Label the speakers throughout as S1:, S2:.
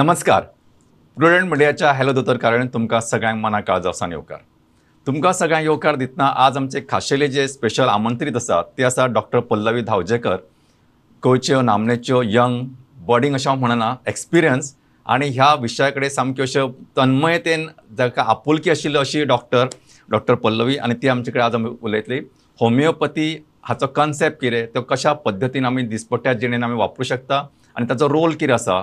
S1: नमस्कार प्रुडंट मिडियाच्या हॅलो दोतर कारण तुमकां सगळ्यांक मना जावसान येवकार तुमकां सगळ्यांक येवकार दितना आज आमचे खाशेले जे स्पेशल आमंत्रीत आसा ते आसा डॉक्टर पल्लवी धावजेकर गोंयच्यो नामनेच्यो यंग बॉडींग अशें हांव म्हणना एक्सपिरियन्स आणि ह्या विषयाकडे कडेन सामक्यो अश्यो तन्मयतेन जाका आपुलकी आशिल्ल्यो अशी डॉक्टर डॉक्टर पल्लवी आणि ती आमच्याकडे आज आम्ही उलयतली होमियोपथी हाचो कन्सेप्ट कितें तो कशा पद्दतीन आमी दिसपट्ट्या जिणेन आमी वापरूं शकता आनी ताचो रोल कितें आसा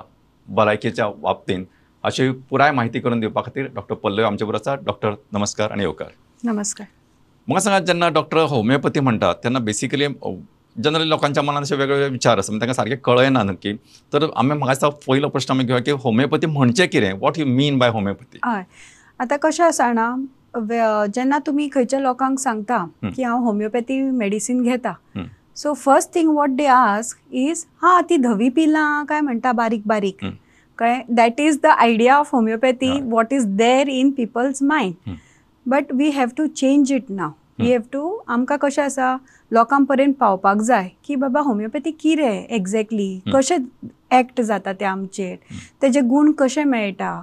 S1: भलायकेच्या बाबतीन अशी पुराय माहिती करून दिवपा खातीर डॉक्टर पल्लवी आमचे बरोबर आसा डॉक्टर नमस्कार आणि येवकार नमस्कार म्हाका सांगात जेन्ना डॉक्टर होमियोपथी म्हणतात तेन्ना बेसिकली जनरली लोकांच्या मनात असे वेगवेगळे विचार आसा सारखे सारकें कळना नक्की तर आमी म्हाका पयलो प्रश्न आम्ही घेऊया की होमिओपॅथी म्हणजे कितें what you mean by homeopathy
S2: आता आतां कशें ना जेव्हा जेन्ना तुमी खंयच्या लोकांक सांगता की हा होमिओपॅथी मेडिसिन घेता so first thing what they ask is हा ती धवी पिलां काय म्हणता बारीक बारीक कळे that is the idea of homeopathy what is there in people's mind but we have to change it now we have to आमकां कशें आसा लोकां पर्यंत पावपाक जाय की बाबा होमिओपॅथी कितें एक्झॅक्टली कशें एक्ट जाता ते आमचेर तेजे गूण कशे मेळटा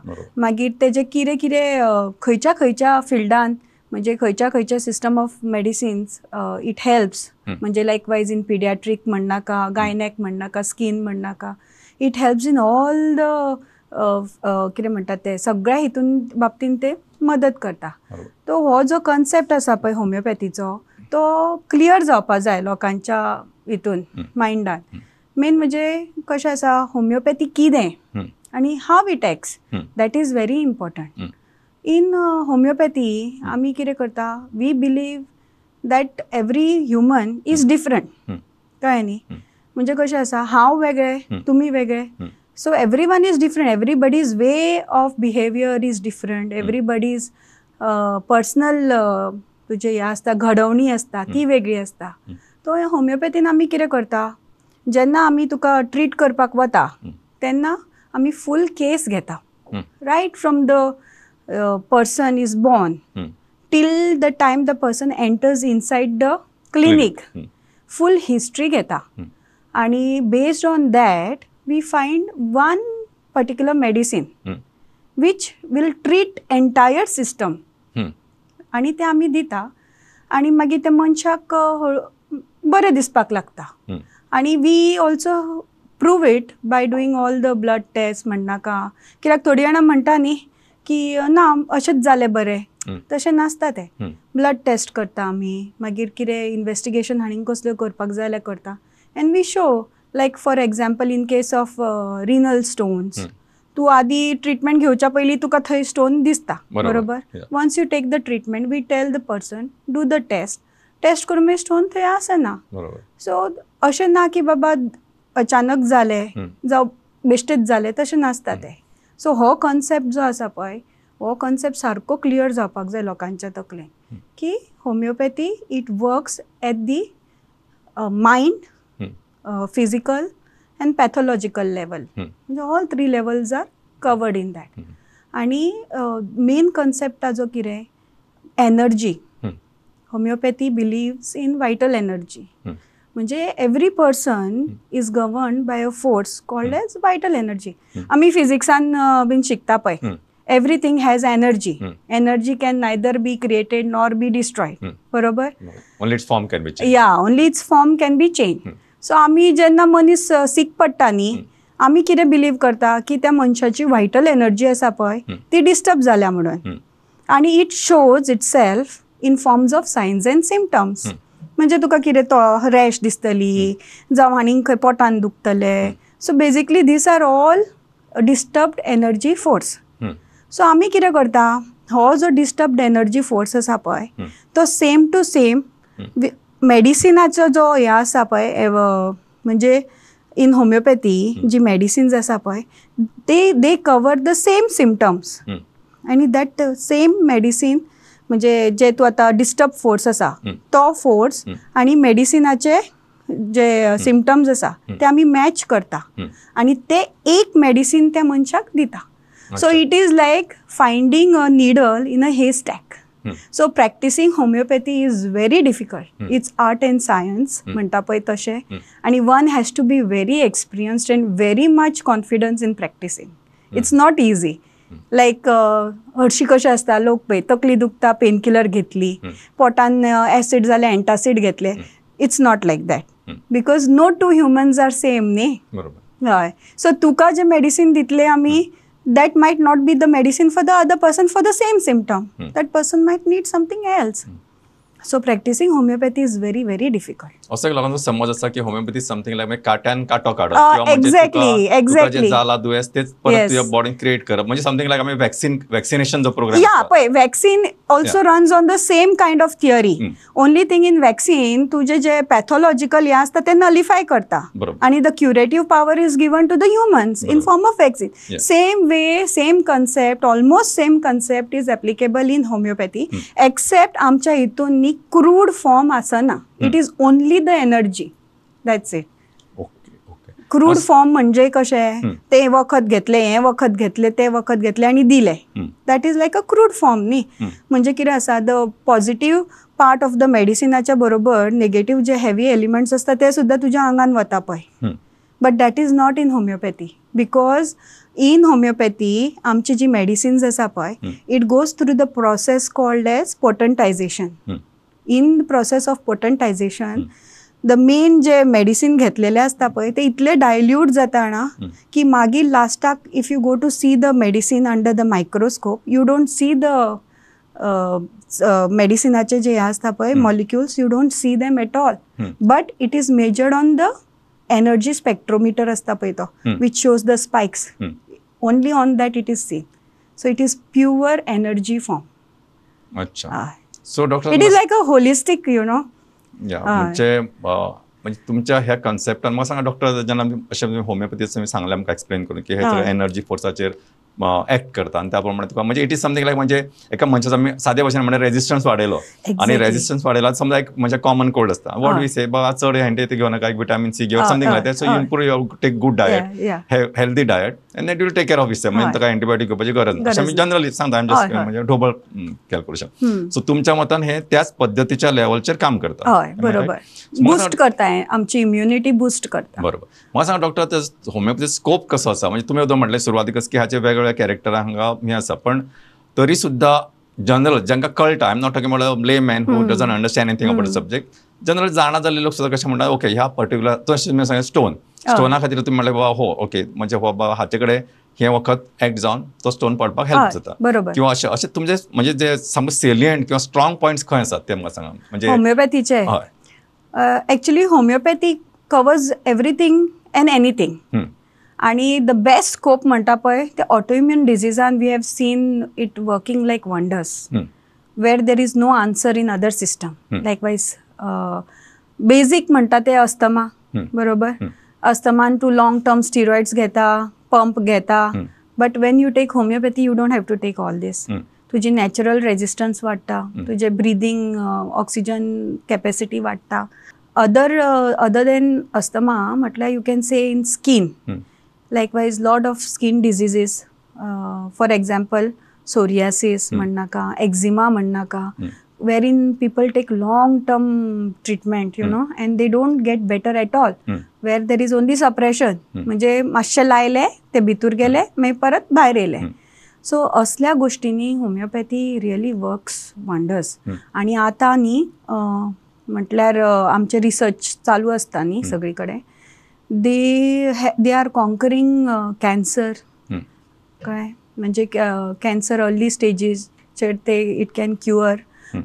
S2: मागीर तेजे कितें कितें खंयच्या खंयच्या फिल्डान म्हणजे खंयच्या खंयच्या system of medicines it helps म्हणजे लायक वायज इन पिडियाट्रीक म्हणनाका गायनॅक म्हणनाका स्कीन म्हणनाका it helps in all the कितें म्हणटात ते सगळ्या हितून बाबतीन ते मदत करता तो हो जो कन्सेप्ट आसा पळय होमिओपॅथीचो तो क्लियर जावपा जाय लोकांच्या हितून माइंडान मेन म्हणजे कशें आसा होमिओपॅथी कितें आनी how it acts that is very important in homeopathy आम्ही कितें करता we believe that every human is different कळ्ळें न्ही म्हणजे कशें आसा हांव वेगळें तुमी वेगळे so everyone is different everybody's way of behaviour is different everybody's personal तुझे हे आसता घडवणी आसता ती hmm. वेगळी असता hmm. तो होमिओपॅथीन आम्ही कितें करता जेन्ना आम्ही तुका ट्रीट करपाक वता hmm. तेन्ना आम्ही फुल केस घेता right from the person is born till the time the person enters inside the clinic full history घेता आणि based on that we find one particular medicine hmm. Will will treat system system hmm. आणि ते आमी दिता आणि मागीर ते मनशाक बरें दिसपाक लागता hmm. आणि we also prove it by doing all the blood test म्हणनाका कित्याक थोडी जाणां म्हणटा न्ही की ना अशेंच जालें बरें hmm. तशें नासता तें ब्लड टेस्ट करता आमी मागीर कितें इन्वेस्टिगेशन हाणी कसल्यो करपाक जाय जाल्यार करता and we show like for example in case of renal stones तू आधी ट्रीटमेंट घेवच्या पहिली तुका थंय स्टोन दिसता बरोबर once you take the treatment we tell the person do the test test करून मी स्टोन थंय आसना सो अशें ना की बाबा अचानक झाले जावं बेश्टेच झाले तशें नासता ते सो हो कॉन्सेप्ट जो आसा पळय हो कॉन्सेप्ट सारको क्लियर जावपाक जाय लोकांच्या तकलेन की homeopathy it works at the mind physical and pathological level म्हणजे all three levels are covered in that आणि मेन कॉन्सेप्ट जो कितें energy homeopathy believes in vital energy म्हणजे every person is govern by a force called as vital energy आम्ही फिजिक्सान बीन शिकता पण everything has energy energy can neither be created nor be destroy बरोबर या only its form can be change so आम्ही जेन्ना मनीस सीख पडटा न्ही आमी कितें बिलीव करता की त्या मनशाची व्हायटल एनर्जी आसा पण ती डिस्टर्ब झाल्या म्हणून आणि it shows itself in forms of signs and symptoms म्हणजे तुका कितें तो रॅश दिसतली जावं आणि खंय पोटान दुखतले so basically these are all disturbed energy force so आम्ही कितें करता हो जो डिस्टर्बड एनर्जी फोर्स आसा पण तो सेम टू सेम मेडिसिनाचो जो हे आसा पळय म्हणजे इन होमिओपॅथी जी मेडिसिन्स आसा पळय ते they cover the same symptoms आणि दॅट सेम मेडिसिन म्हणजे जे तू आता डिस्टर्ब फोर्स असा तो फोर्स आणि मेडिसिनाचे जे सिमटम्स असा ते आम्ही मॅच करता आणि ते एक मेडिसिन त्या मनशाक दिता so it is like finding a needle in a haystack so practising homeopathy is very difficult it's art and science म्हणटा पण तसे आणि one has to be very experienced and very much confidence in practising it's not easy like हरशी कसे आसता लोक पळय तकली दुखता पेन किलर घेतली पोटान ॲसिड uh, झाले अँटासिड घेतले it's not like that because no two humans are same न्ही हय सो तुका जे मेडिसीन दितले आमी that might not be the medicine for the other person for the same symptom. Hmm. That person might need something else. Hmm. So practising homeopathy is very very difficult
S1: एक लोकांचा समज असा की homeopathy something लायक काट्यान काटो काडप exactly exactly जाला दुयेंस तेच परत क्रिएट करप म्हणजे समथिंग लाईक आम्ही वॅक्सिन वॅक्सिनेशन जो प्रोग्राम या
S2: पळय vaccine also runs on the same kind of theory only thing in vaccine तुजे जे पॅथोलॉजिकल हें आसता ते नलिफाय करता आनी the curative power is given to the humans in form of vaccine same way same concept almost same concept is applicable in homeopathy except आमच्या हितून crude form आसना it is only the energy that's it crude form म्हणजे कशें ते वखद घेतले हे वखद घेतले ते वखद घेतले आणि दिले that is like a crude form नी म्हणजे कितें असा the positive part of the मेडिसिनाच्या बरोबर नेगेटिव्ह जे हेवी एलिमेंट्स असतात ते सुद्धा तुझ्या आंगान वता पण but that is not in homeopathy because in homeopathy आमची जी मेडिसिन्स आसा पण it goes through the process called as potentisation in the process of potentisation the main जे मेडिसीन घेतलेले आसता पळय ते इतले डायल्यूट जाता ना की मागीर लास्टाक if you go to see the medicine under the microscope you don't see the मेडिसिनाचे जे हे आसता पळय molecules you don't see them at all but it is measured on the energy spectrometer असता पळय तो which shows the spikes only on that it is seen so it is pure energy form
S1: अच्छा so doctor it is like
S2: a holistic you know
S1: म्हणजे म्हणजे तुमच्या ह्या कॉन्सेप्टान मला सांगा डॉक्टर जेन्ना अशें होमिओपॅथीचं सांगलें आमकां एक्सप्लेन करून की हे एनर्जी फोर्साचेर एक्ट करता आणि त्याप्रमाणे म्हणजे इट इज समथिंग लाईक म्हणजे एका मनशाचो म्हणजे मी साध्या भाषेने म्हणजे रेजिस्टन्स वाडयलो आणि रेजिस्टन्स वाढेला समजा एक म्हणजे कॉमन कोल्ड आसता वॉट वी से बाबा चड हेंटे ते घेऊ नका एक विटामिन सी घेऊ something like so improve your take good diet healthy diet and that will take care of this म्हणजे तुका एंटीबायोटीक घेवपाची गरज नाही मी जनरली सांगता जस्ट म्हणजे ढोबळ कॅल्क्युलेशन सो तुमच्या मतान हे त्याच पद्धतीच्या लेवलचेर काम करता
S2: बरोबर बुस्ट करता आमची इम्युनिटी बुस्ट करता
S1: बरोबर मला सांग डॉक्टर होमिओपॅथी स्कोप कसं असा म्हणजे तुम्ही सुरुवाती सुरुवातीकच की ह्याचे वेगळे वेगवेगळ्या कॅरेक्टर हांगा हें आसा पण तरी सुद्धा जनरल जांकां कळटा I am not talking about layman who doesn't understand anything about subject general जाणा जाल्ले लोक सुद्दां कशें म्हणटा ओके ह्या पर्टिक्युलर तशें मी सांगलें स्टोन स्टोना खातीर तुमी म्हणलें बाबा हो ओके म्हणजे हो बाबा हाचे कडेन हे वखद एक्ट जावन तो स्टोन पडपाक हेल्प जाता बरोबर किंवा अशें अशें तुमचे म्हणजे जे सामके सेलियंट किंवा स्ट्रॉंग पॉयंट्स खंय आसात ते म्हाका सांगा म्हणजे होमिओपॅथीचे
S2: हय actually homeopathy covers everything and anything आणि द बेस्ट स्कोप म्हणता पण ते ऑटोइम्युन डिझिजान we have seen it working like wonders where there is no answer in other system likewise म्हणता ते अस्थमा hmm. बरोबर अस्थमान टू लाँग टर्म स्टिरॉइड्स घेता पंप घेता but when you take homeopathy you don't have to take all these तुजी natural resistance वाडटा तुझे breathing oxygen capacity वाडटा अदर अदर देन अस्थमा म्हटल्यार you can say in skin likewise lot of skin diseases for example psoriasis म्हण का eczema का where in people take long term treatment you know and they don't get better at all where there is only suppression म्हणजे मातशे लायले ते भितूर गेले hmm. मी परत येले सो hmm. असल्या गोष्टींनी होमिओपॅथी रिअली वर्क्स वंडर्स आणि आता नी म्हटल्यार आमचे रिसर्च चालू as they they are conquering cancer काय म्हणजे कॅन्सर अर्ली स्टेजीसचेर ते इट कॅन क्युअर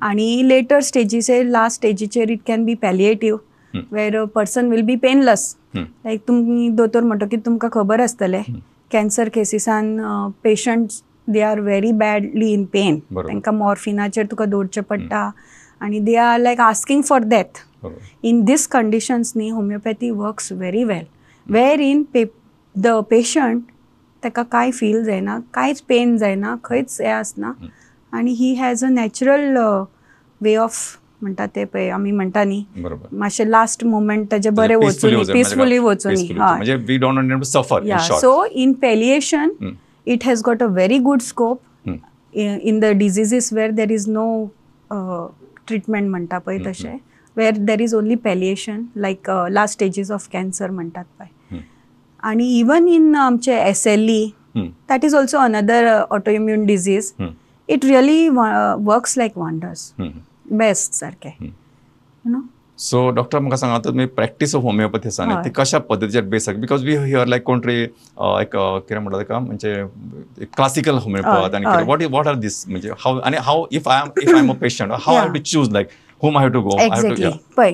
S2: आणि लेटर स्टेजीचेर लास्ट स्टेजीचे it can be palliative where person will be painless like तुम्ही दोतोर म्हणटकीर तुमकां खबर असतले कॅन्सर केसिसान patient they are very badly in pain तांकां मॉर्फिनाचे तुका दवरचें पडटा hmm. आणि they are like asking for death in this कंडिशन्सनी होमिओपॅथी वर्क्स व्हेरी वेल वेल वेर पे द पेशंट ताका कांय फील जायना कांयच पेन जायना खंयच हें आसना आणि he has a natural way of म्हणतात ते पळय आमी म्हणटा न्ही मातशें लास्ट मोमेंट त्याचे बरें वचून पिसफुली वचून so in palliation it has got a very good scope in the diseases where there is no treatment म्हणटा पळय तशें where there is only palliation like last stages of cancer म्हणतात पाय आणि इवन इन आमचे S L E that is also another autoimmune disease it really works like wonders best सारखे
S1: so doctor म्हाका सांगा तुमी प्रॅक्टीस ऑफ होमिओपथी आसा ती कशा पद्दतीचेर base because we hear like कोण तरी एक कितें म्हणटा ताका म्हणजे क्लासिकल होमिओपथ आनी वॉट वॉट आर दीस म्हणजे हाव आनी how if I am if I am a patient how I to choose like home I to go exactly
S2: पण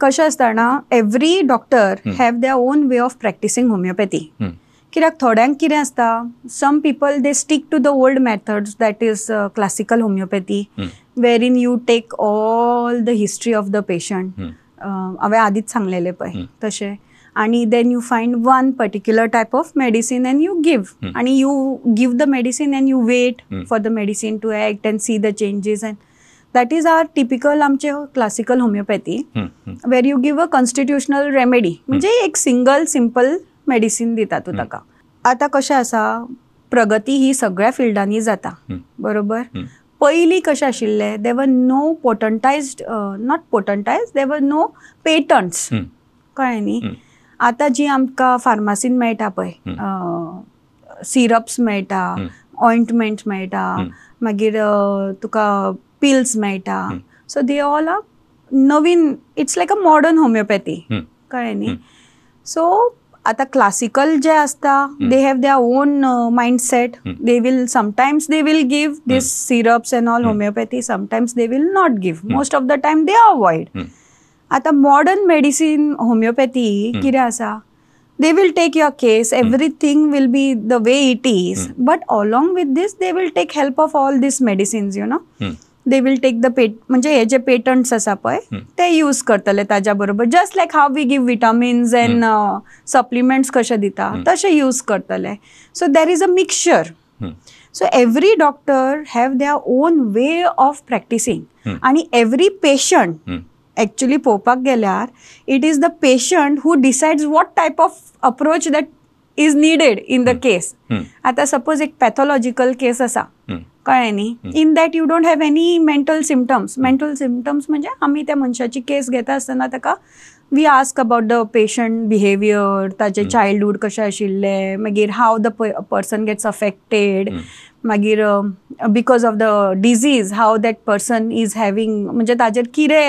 S2: कसं कशें doctor have the own way of practising homeopathy कित्याक थोड्यांक कितें आसता some people they stick to the old methods that is classical homeopathy where in you take all the history of the patient हांवें आदींच सांगलेले पळय तशें आणि then you find one particular type of medicine and you give आणि you give the medicine and you wait for the medicine to act and see the changes and that is our typical आमचे classical homeopathy where you give a constitutional remedy म्हणजे एक single simple medicine दितात तू ताका आता कशें आसा प्रगती ही सगळ्या फिल्डांनी जाता बरोबर पहिली कशें आशिल्लें दे were no पोटंटायज्ड not पोटंटायज they were no patents कळ्ळें न्ही आतां जी आमकां फार्मासीन मेळटा पळय सिरप्स मेळटा ऑयंटमेंट मेळटा मागीर तुका पिल्स मेळटा सो दे ऑल आर नवीन it's like a modern homeopathy कळ्ळें न्ही सो आतां क्लासिकल जे आसता they have their own mindset they will sometimes they will give these syrups and all homeopathy sometimes they will not give most of the time they avoid आतां modern medicine homeopathy कितें आसा they will take your case everything mm. will be the way it is mm. but along with this they will take help of all these medicines you know mm. They will take the पेट म्हणजे हे जे patents आसा पण ते use करतले ताज्या बरोबर just like how we give vitamins and supplements कसे दिता तसे यूज करतले so there is a mixture so every doctor have their own way of practising आणि एव्हरी पेशंट ॲक्च्युली पळोवपाक गेल्यार it is the patient who decides what type of approach that is needed in the case आता suppose एक pathological case आसा कळ्ळें न्ही in that you don't have any mental symptoms mental symptoms म्हणजे आम्ही त्या मनशाची केस घेता आसतना ताका we ask about the patient behaviour ताचे चायल्डहूड कशें आशिल्ले मागीर how the person gets affected मागीर because of the disease how that person is having म्हणजे ताजेर किरे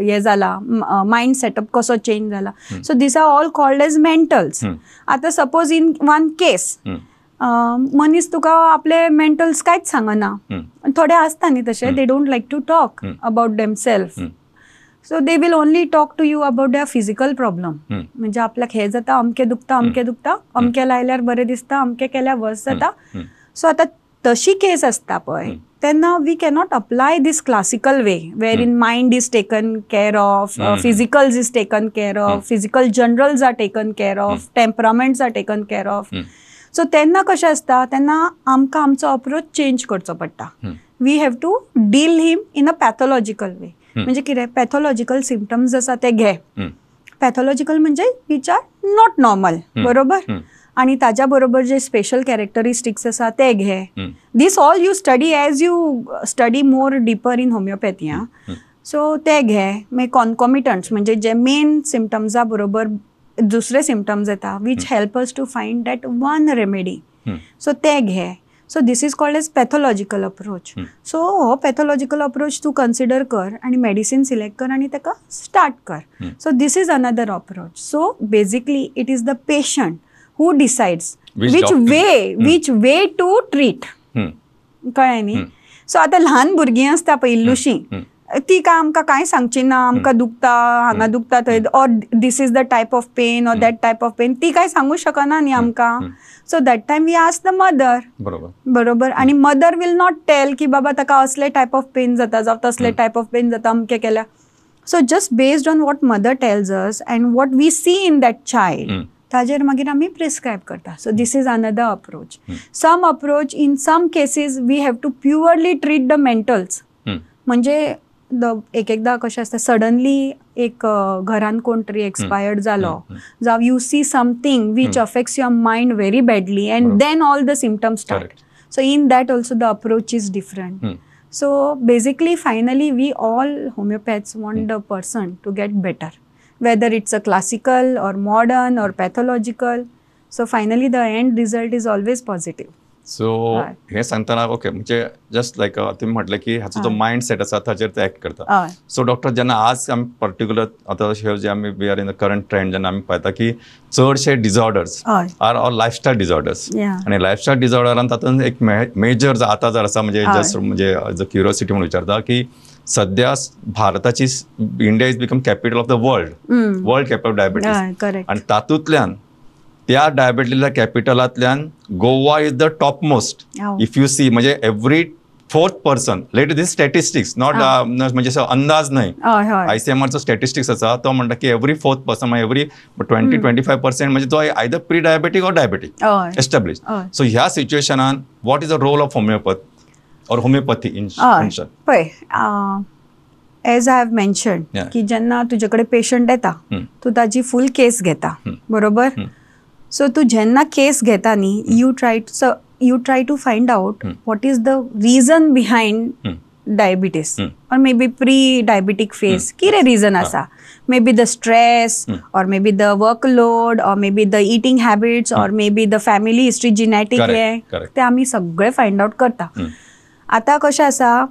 S2: हे जालां मायंड सेटअप कसं चेंज झाला so these are all called as mentals आता सपोज इन वन केस मनीस तुका आपले मेंटल्स कांयच सांगना थोडे आसता न्ही तशें they don't like to talk about them self so they will only talk to you about the physical problem म्हणजे आपल्याक हे जाता अमके दुखता अमके दुखता अमके लायल्यार बरें दिसता अमके केल्यार वर्स जाता सो आता तशी केस असता पण त्यांना we cannot apply this classical way where in mind is taken care of physical is taken care of physical generals are taken care of temperaments are taken care of so तेन्ना कशें आसता तेन्ना आमकां आमचो अप्रोच चेंज करचो पडटा we have to deal him in a pathological way म्हणजे कितें पॅथोलॉजिकल सिमटम्स आसा ते घे पॅथोलॉजिकल म्हणजे विच आर नॉट नॉर्मल बरोबर आणि बरोबर जे स्पेशल कॅरेक्टरिस्टिक्स आसा ते घे these all you study as you study more deeper in homeopathy आं सो ते घे मे कॉनकॉमिटंट्स म्हणजे जे मेन सिमटम्सा बरोबर दुसरे सिमटम्स येतात which help us to find that one remedy so ते घे so this is called as pathological approach so हो पॅथोलॉजिकल अप्रोच तू कन्सिडर कर आणि मेडिसिन सिलेक्ट कर आणि ताका स्टार्ट कर so this is another approach so basically it is the patient who decides which way which way to treat कळ्ळें न्ही so आतां ल्हान भुरगीं आसता पळय इल्लुशीं ती काय आमकां कांय सांगची ना hmm. आमकां दुखता हांगा hmm. दुखता थंय or this is the type of pain or that type of pain ती काय सांगू शकना न्ही आमकां so that time we ask the mother बरोबर आनी मदर वील नॉट टेल की बाबा ताका असले टायप ऑफ पेन जाता जावं तसले टायप ऑफ पेन जाता अमके केल्या so just based on what mother tells us and what we see in that child ताजेर मागीर आमी प्रिस्क्रायब करता so this is another approach some approach in some cases we have to purely treat the mentals म्हणजे the एक एकदा कशें आसता suddenly एक घरान कोण तरी एक्सपायर्ड जालो जावं you see something which affects your mind very badly and then all the symptoms start so in that also the approach is different so basically finally we all homeopaths want the person to get better whether it's a classical or modern or pathological. So finally, the end result is always positive.
S1: So हे सांगताना okay म्हणजे just like तुम्ही म्हटलं की हाचो जो mind set आसा ताचेर ते एक्ट करता सो डॉक्टर जेन्ना आज आमी पर्टिक्युलर आता शेअर जे आमी we are in the current trend जेन्ना आमी पळयता की चडशे disorders are or lifestyle disorders आनी लाईफस्टाईल डिजॉर्डरान तातूंत एक मेजर आतां जर आसा म्हणजे जस्ट म्हणजे क्युरिओसिटी म्हणून विचारता की सध्या भारताची India is become capital of the world world capital of diabetes आणि तातूतल्यान त्या डायबिटीला कॅपिटलांतल्यान Goa is the top most if you see म्हणजे every fourth person let this statistics not म्हणजे अंदाज नाही आय सी एम आरचा स्टॅटिस्टिक्स आसा तो म्हणटा की एव्हरी फोर्थ पर्सन म्हणजे every twenty twenty five percent म्हणजे तो either pre diabetic or diabetic establish so ह्या सिच्युएशनान what is the role of homeopath or homeopathy in
S2: as I have mention की जेन्ना तुजे पेशंट येता तू तूं ताजी फूल केस घेता बरोबर सो तू जेन्ना केस घेता न्ही you try you try to find out what is the reason behind diabetes or maybe pre diabetic phase Hmm. कितें रिजन आसा मे बी द स्ट्रेस और maybe the load or maybe the eating habits or maybe the family history genetic way ते आमी सगळें find out करता आता कशें असा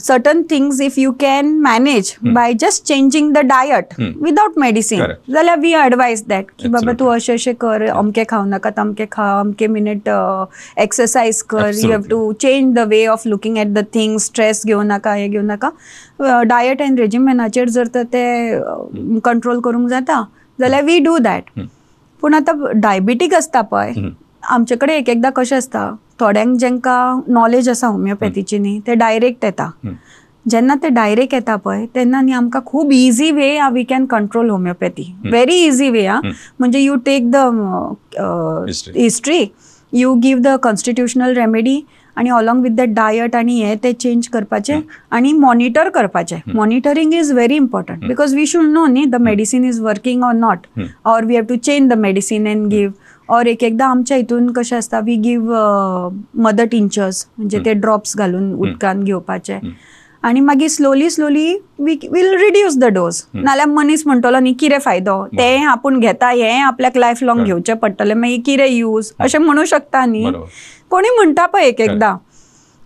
S2: certain things if you can manage by just changing the diet without medicine जाल्यार we advise that की बाबा तू असे असे कर अमकें खाऊ नका तमके खा अमके मिनिट एक्सरसाइज कर you have to change the way of looking at the thing stress घेऊ नका हे घेऊ नका डायट रेजिम रेजिमेनाचेर जर तर ते कंट्रोल करूंक जाता जाल्यार वी डू दॅट पूण आता डायबिटीक असता पण आमच्याकडे एक एकदा कसे असतं थोड्यांक जेंकां नॉलेज असा होमिओपॅथीची नी ते डायरेक्ट येतात जेन्ना ते डायरेक्ट येतात पण त्यांना न्ही आमकां खूप easy way ah we can control homeopathy very easy way ah म्हणजे you take the history you give the constitutional remedy आणि अलॉंग विथ द डायट आणि हे ते चेंज करपाचे आणि मॉनिटर करपाचे monitoring is very important because we should know नी the medicine is working or not or we have to change the medicine and give or एक एकदा आमच्या हितून कसे आसता वी गीव मदर टिंचर्स म्हणजे ते ड्रॉप्स घालून उदकान घेवपाचे आणि मागीर slowly slowly we will reduce the dose नाल्या मनीस म्हणतो न्ही कितें फायदो ते आपण घेता हे आपल्याक लाईफ लाँग घेवचें पडटलें मागीर कितें यूज अशें म्हणू शकता न्ही कोणी म्हणता पण एक एकदा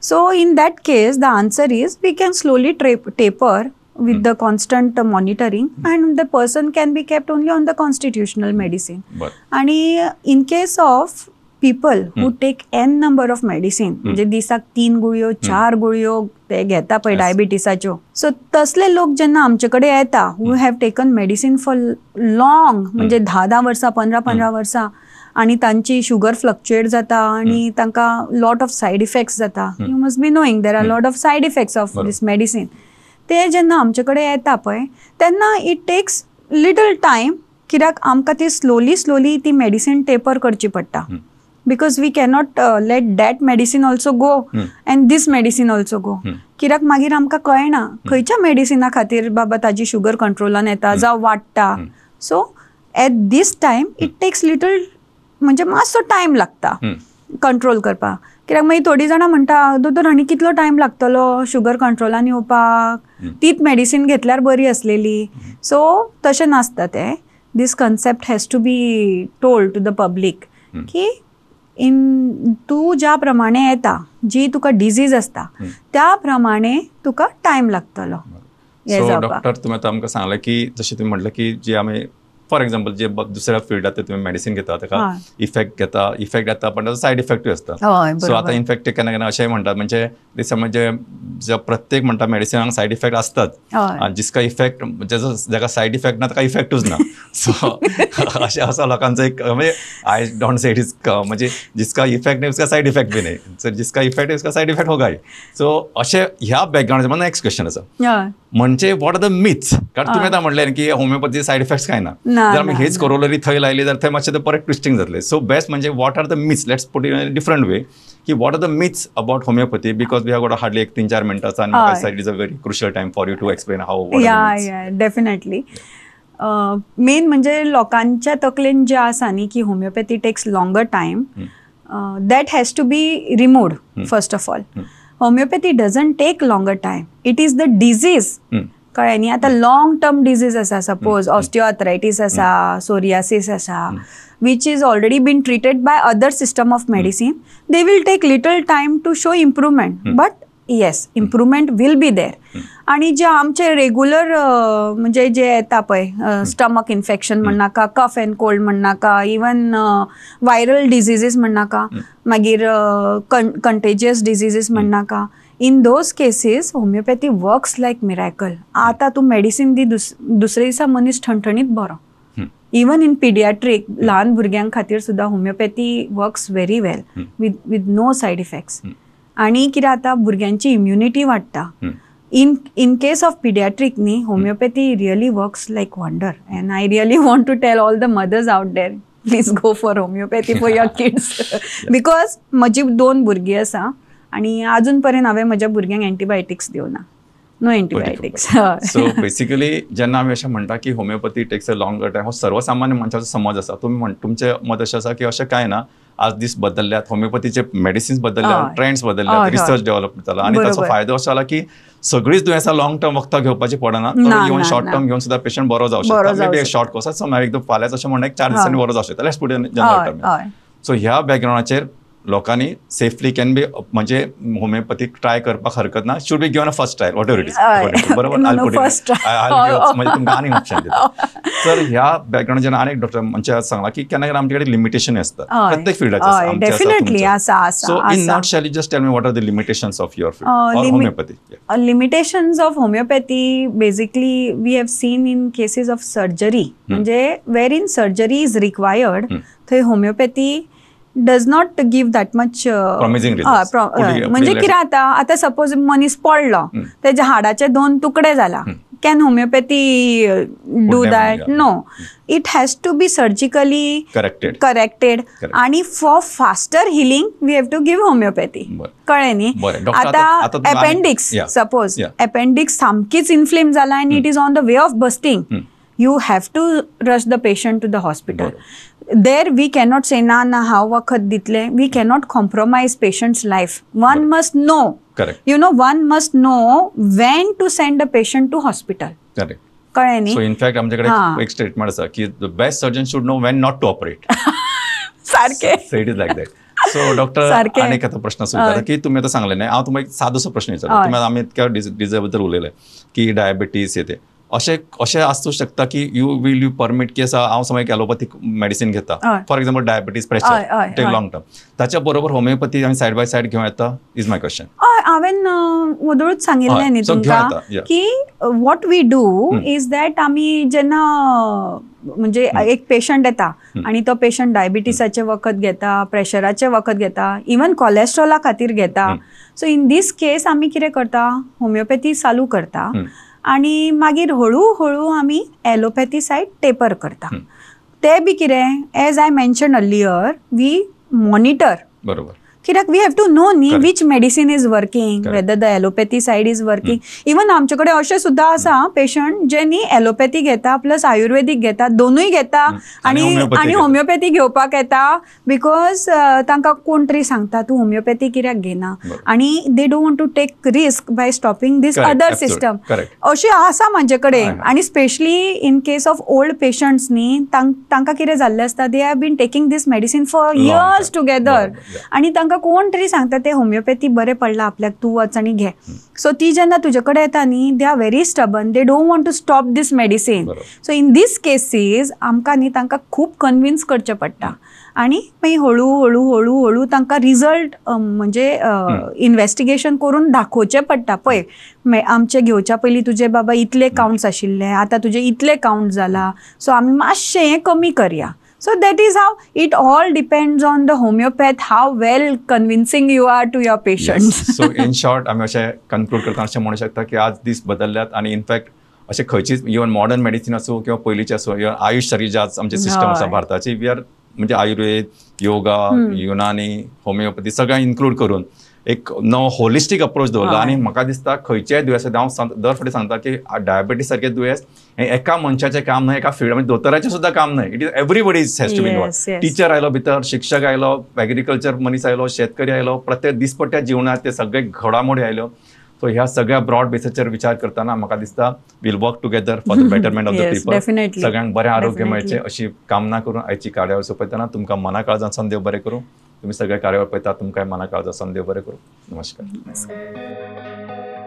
S2: so in that case the answer is we can slowly taper with the constant monitoring and the person can be kept only on the constitutional constitutional आणि in case of people who take an number of medicine म्हणजे दिसाक तीन गुळयो hmm. चार गुळयो ते घेता पळय डायबिटीसाच्यो सो तसले लोक जेन्ना आमचे कडेन येता who have taken medicine for long म्हणजे धा धा वर्सां पंदरा पंदरा hmm. वर्सां आणि तांची शुगर फ्लक्च्युएट जाता आणि तांकां लॉट ऑफ सायड इफेक्ट्स जाता you must be knowing there are lot of side effects of these medicine ते जेन्ना आमच्याकडे येतात पण त्यांना इट टेक्स लिटल टाईम कित्याक आमकां ती स्लोली स्लोली ती मेडिसीन टेपर करची पडटा because we cannot let that medicine also go and this medicine also go कित्याक मागीर आमकां कळना खंयच्या मेडिसिना खातीर बाबा ताजी शुगर कंट्रोलान येता जावं वाडटा so at this time it takes little म्हणजे मातसो टायम लागता कंट्रोल करपाक कित्याक मागीर थोडी जाणां म्हणटा दोतोर आनी कितलो टायम लागतलो शुगर कंट्रोलान येवपाक तीच मेडिसीन घेतल्यार बरी आसलेली सो तशें नासता तें this concept has to be told to the public की इन तूं ज्या प्रमाणे येता जी तुका डिजीज आसता त्या प्रमाणे तुका टायम लागतलो
S1: डॉक्टर तुमी आतां आमकां सांगलें की जशें तुमी म्हणलें की जी आमी फॉर एक्झाम्पल जे दुसऱ्या फिल्डात ते तुम्ही मेडिसिन घेता ताका इफेक्ट घेता इफेक्ट येता पण त्याचा साईड इफेक्ट आसता सो आता इफेक्ट केन्ना केन्ना अशेंय म्हणतात म्हणजे समज जे प्रत्येक म्हणटा मेडिसिन साईड इफेक्ट असतात आनी जिसका इफेक्ट जेजो जाका साईड इफेक्ट ना काही इफेक्टच ना सो अशें आसा लोकांचो एक म्हणजे I don't say it is म्हणजे जिसका इफेक्ट नाही उसका साईड इफेक्ट बी नाही सर जिसका इफेक्ट आहे उसका साईड इफेक्ट हो सो असे ह्या बॅकग्राऊंड मला नेक्स्ट क्वेश्चन आसा म्हणजे वॉट आर द मिथ्स कारण तुम्ही आता म्हणलें की होमिओपॅथी साईड इफेक्ट्स काय ना जर हेच कोरोलरी थंय लायली जाल्यार थंय मातशें तें परत ट्विस्टींग जातलें सो बेस्ट म्हणजे what are the myths let's put in different way की what are the myths about homeopathy because we have hardly एक तीन चार मिनटां आनी is a very crucial time for you to explain how yeah
S2: definitely main म्हणजे लोकांच्या तकलेन जे आसा न्ही की homeopathy takes longer time that has to be removed first of all homeopathy doesn't take longer time it is the disease कळ्ळें न्ही आतां लॉंग टर्म डिजीज आसा सपोज ऑस्टिओआर्थरायटीस आसा सोरियासीस आसा which is already been treated by other system of medicine they will take little time to show improvement but yes improvement will be there आणि जे आमचे regular म्हणजे जे येता पळय स्टमक इन्फेक्शन म्हणनाका कफ अँड कोल्ड म्हणनाका इवन व्हायरल डिजिजीस म्हणनाका मागीर कंटेजियस डिजिजीस म्हणनाका in those cases homeopathy works like miracle आता तू मेडिसिन दी दुसरे दिसा मनीस ठणठणीत बरो इवन इन पिडियाट्रीक लहान भुरग्यां खातीर सुद्धा homeopathy works very well with with no side effects आणि किदें आतां भुरग्यांची इम्युनिटी वाडटा in in case of paediatric न्ही homeopathy really works like wonder and I really want to tell all the mothers out there please go for homeopathy for your kids because म्हजी दोन भुरगीं आसा आणि अजून पर्यंत हांवें म्हज्या भुरग्यांक देऊ ना नो अँटीबायोटिक्स सो
S1: बेसिकली जेन्ना आमी अशें म्हणटा की homeopathy takes a long time हो सर्वसामान्य माणसाचा समज असा तुम्ही तुमचे मत अशें असा की अशें कांय ना आज दिस बदलल्यात होमिओपॅथीचे मेडिसिन्स बदलल्या ट्रेंड्स बदलल्या रिसर्च डेव्हलपमेंट झाला आनी ताचो फायदो असो जाला की सगळींच दुयेंसां लॉंग टर्म वखदां घेवपाची पडना इवन शॉर्ट टर्म घेवन सुद्धा पेशंट बरो जाऊ शकतो शॉर्ट कोर्स आसा एकदम फाल्यांच असं म्हणणं एक चार दिसांनी बरो जाऊ शकतो लेट्स जनरल टर्म सो ह्या बॅकग्रावंडाचेर लोकांनी सेफली कॅन बी म्हणजे होमिओपॅथी ट्राय करपाक हरकत ना should be given a first trial whatever it is बरोबर फर्स्ट म्हणजे तुमकां आनी ऑप्शन दिता तर ह्या बॅकग्राऊंड जेन्ना आनी डॉक्टर म्हणजे सांगला की केन्ना केन्ना आमचे कडेन लिमिटेशन आसता प्रत्येक फिल्डाचे definitely
S2: so in 
S1: nutshell just tell me what are the limitation of your field homeopathy
S2: limitation of homeopathy basically we have seen in cases of surgery म्हणजे where in surgery is required थंय homeopathy does not give that much म्हणजे किती आता आता suppose मनीस पडलो त्याच्या हाडाचे दोन तुकडे झाला can homeopathy do that no it has to be surgically corrected आणि for faster healing we have to give homeopathy कळे न्ही आता एपेंडिक्स सपोज एपेंडिक्स सामकीच इन्फ्लेम झाला and it is on the way of bursting you have to rush the patient to the hospital there we cannot say ना ना हा वखद दितले we cannot compromise patient's life one must know you know one must know when to send a patient to hospital
S1: कळ्ळें नाही so in fact आमचे एक statement आसा की the best surgeon should know when not to operate सारखे so it is like that so doctor आनीक आतां प्रश्न असो विचारता की तुमी आता सांगले नाही हांव तुमकां एक सादोसो प्रश्न विचारला तुम्ही आम्ही इतक्या डिझेबद्दल बद्दल आहे की डायबिटीस येते अशें अशें आसूं शकता की यू वील यू परमीट की आसा हांव समज एलोपॅथिक मेडिसीन घेता for example diabetes pressure take long term ताच्या बरोबर होमिओपॅथी आमी सायड बाय सायड घेवं येता इज माय क्वेश्चन
S2: हय हांवें वदळूच सांगिल्लें न्ही तुमकां की what we do is that आमी जेन्ना म्हणजे एक पेशंट येता आणि तो पेशंट डायबिटीसाचे वखद घेता प्रेशराचे वखद घेता इवन कोलेस्ट्रोला खातीर घेता सो इन दीस केस आमी कितें करता होमिओपॅथी चालू करता आणि मागीर हळू हळू आमी एलोपॅथी सायड टेपर करता ते बी कितें as I mention earlier we monitor बरोबर कित्याक वी हॅव टू नो नी which medicine is working whether the allopathy side is working even आमचे असे सुद्धा सुद्दां पेशंट hmm. जे नी एलोपॅथी घेता प्लस आयुर्वेदीक घेता दोनूय घेता hmm. आणि आनी होमियोपॅथी घेवपाक येता बिकॉज तांकां कोण तरी सांगता तू होमिओपॅथी कित्याक घेना आणि they don't want to take risk by stopping this other system अशी आसा म्हजे कडेन आनी specially in case of old patients नी तांकां कितें जाल्लें आसता they have been taking this medicine for years together आणि तांकां तुका कोण तरी सांगता ते होमिओपॅथी बरे पडला आपल्याक तू वच आनी घे सो ती जेन्ना तुजे कडेन येता न्ही they are very stubborn they don't want to stop this medicine so in this cases आमकां न्ही तांकां खूब कन्विन्स करचें पडटा आनी मागीर हळू हळू हळू हळू तांकां रिजल्ट म्हणजे इन्व्हेस्टिगेशन करून दाखोवचें पडटा पळय आमचे घेवच्या पयलीं तुजे बाबा इतले काउंट्स आशिल्ले आतां तुजे इतले काउंट झाला सो आमी मातशें हें कमी करया so that is how it all depends on the homeopath, how well convincing you are to your patients. Yes. So in
S1: short, आमी अशें कन्क्लूड करता अशें म्हणू शकता की आज दीस बदल्ल्यात आनी इनफॅक्ट अशें खंयचीच इवन मॉडर्न मेडिसीन आसूं किंवा पयलींची आसूं इवन आयुश तरी जी आमची सिस्टम आसा भारताची वी आर म्हणजे आयुर्वेद योगा युनानी होमिओपॅथी सगळ्यांक इन्क्लूड करून एक नो होलिस्टीक अप्रोच दवरलो आनी म्हाका दिसता खंयचेय दुयेंसाचे हांव दर फावटी सांगता की डायबिटीस सारखे दुयेंस हे एका मनशाचें काम न्हय एका फिल्ड म्हणजे दोतोराचें सुद्धा काम न्हय it is everybody is has to be teacher आयलो भितर शिक्षक आयलो एग्रीकल्चर मनीस आयलो शेतकरी आयलो प्रत्येक दिसपट्ट्या जिवनात ते सगळे घडामोडी आयल्यो सो ह्या सगळ्या ब्रॉड बेसीचेर विचार करताना म्हाका दिसता will work together for the betterment of the people सगळ्यांक बरें आरोग्य मेळचें अशी कामना करून आयची काड्यावर सोपयतना तुमकां मना काळजांतसान देव बरें करूं तुम्ही सगळ्या कार्यावर तुम काय मना काळजा बरे करू नमस्कार नमस्कार